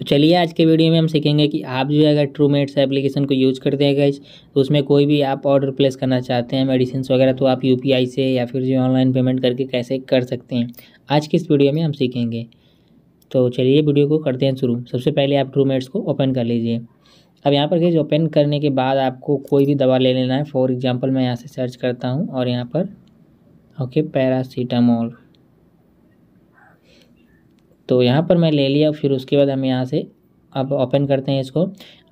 तो चलिए आज के वीडियो में हम सीखेंगे कि आप जो है अगर ट्रू मेट्स एप्लीकेशन को यूज़ करते हैं गाइज तो उसमें कोई भी आप ऑर्डर प्लेस करना चाहते हैं मेडिसिन वगैरह तो आप यू से या फिर जो ऑनलाइन पेमेंट करके कैसे कर सकते हैं आज की इस वीडियो में हम सीखेंगे तो चलिए वीडियो को करते हैं शुरू सबसे पहले आप ट्रू मेट्स को ओपन कर लीजिए अब यहाँ पर गैज ओपन करने के बाद आपको कोई भी दवा ले लेना है फॉर एग्ज़ाम्पल मैं यहाँ से सर्च करता हूँ और यहाँ पर ओके पैरासीटामोल तो यहाँ पर मैं ले लिया फिर उसके बाद हम यहाँ से अब ओपन करते हैं इसको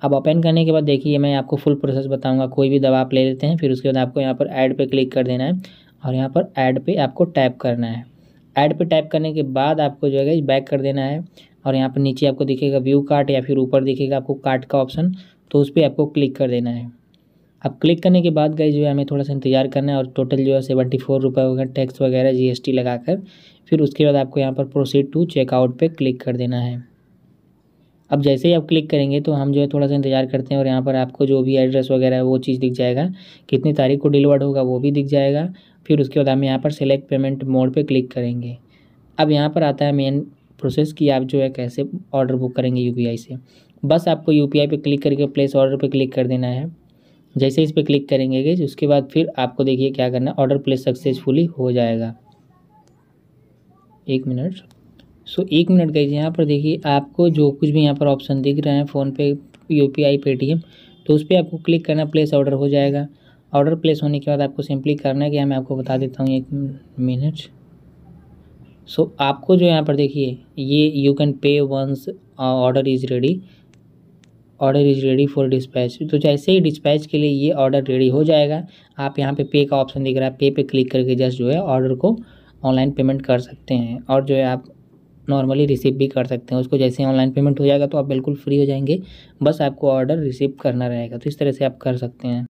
अब ओपन करने के बाद देखिए मैं आपको फुल प्रोसेस बताऊंगा कोई भी दवा आप ले लेते हैं फिर उसके बाद आपको यहाँ पर ऐड पे क्लिक कर देना है और यहाँ पर ऐड पे आपको टैप करना है ऐड पे टैप करने के बाद आपको जो है बैक कर देना है और यहाँ पर नीचे आपको दिखेगा व्यू कार्ट या फिर ऊपर दिखेगा आपको कार्ट का ऑप्शन तो उस पर आपको क्लिक कर देना है अब क्लिक करने के बाद गए जो है हमें थोड़ा सा इंतजार करना है और टोटल जो है सेवेंटी फोर रुपये होगा टैक्स वगैरह जीएसटी लगाकर फिर उसके बाद आपको यहाँ पर प्रोसीड टू चेकआउट पे क्लिक कर देना है अब जैसे ही आप क्लिक करेंगे तो हम जो है थोड़ा सा इंतज़ार करते हैं और यहाँ पर आपको जो भी एड्रेस वगैरह है वो चीज़ दिख जाएगा कितनी तारीख को डिलीवर्ड होगा वो भी दिख जाएगा फिर उसके बाद हम यहाँ पर सेलेक्ट पेमेंट मोड पे क्लिक करेंगे अब यहाँ पर आता है मेन प्रोसेस कि आप जो है कैसे ऑर्डर बुक करेंगे यू से बस आपको यू पे क्लिक करके प्लेस ऑर्डर पर क्लिक कर देना है जैसे इस पर क्लिक करेंगे गेज उसके बाद फिर आपको देखिए क्या करना ऑर्डर प्लेस सक्सेसफुली हो जाएगा एक मिनट सो so, एक मिनट गई यहाँ पर देखिए आपको जो कुछ भी यहाँ पर ऑप्शन दिख रहे हैं PhonePe U P I Paytm तो उस पर आपको क्लिक करना प्लेस ऑर्डर हो जाएगा ऑर्डर प्लेस होने के बाद आपको सिंपली करना है क्या मैं आपको बता देता हूँ एक मिनट सो so, आपको जो यहाँ पर देखिए ये you can pay once order is ready order is ready for dispatch तो जैसे ही डिस्पैच के लिए ये ऑर्डर रेडी हो जाएगा आप यहाँ पे पे का ऑप्शन दिख रहा है पे पे क्लिक करके जस्ट जो है ऑर्डर को ऑनलाइन पेमेंट कर सकते हैं और जो है आप नॉर्मली रिसीव भी कर सकते हैं उसको जैसे ऑनलाइन पेमेंट हो जाएगा तो आप बिल्कुल फ्री हो जाएंगे बस आपको ऑर्डर रिसीव करना रहेगा तो इस तरह से आप कर सकते हैं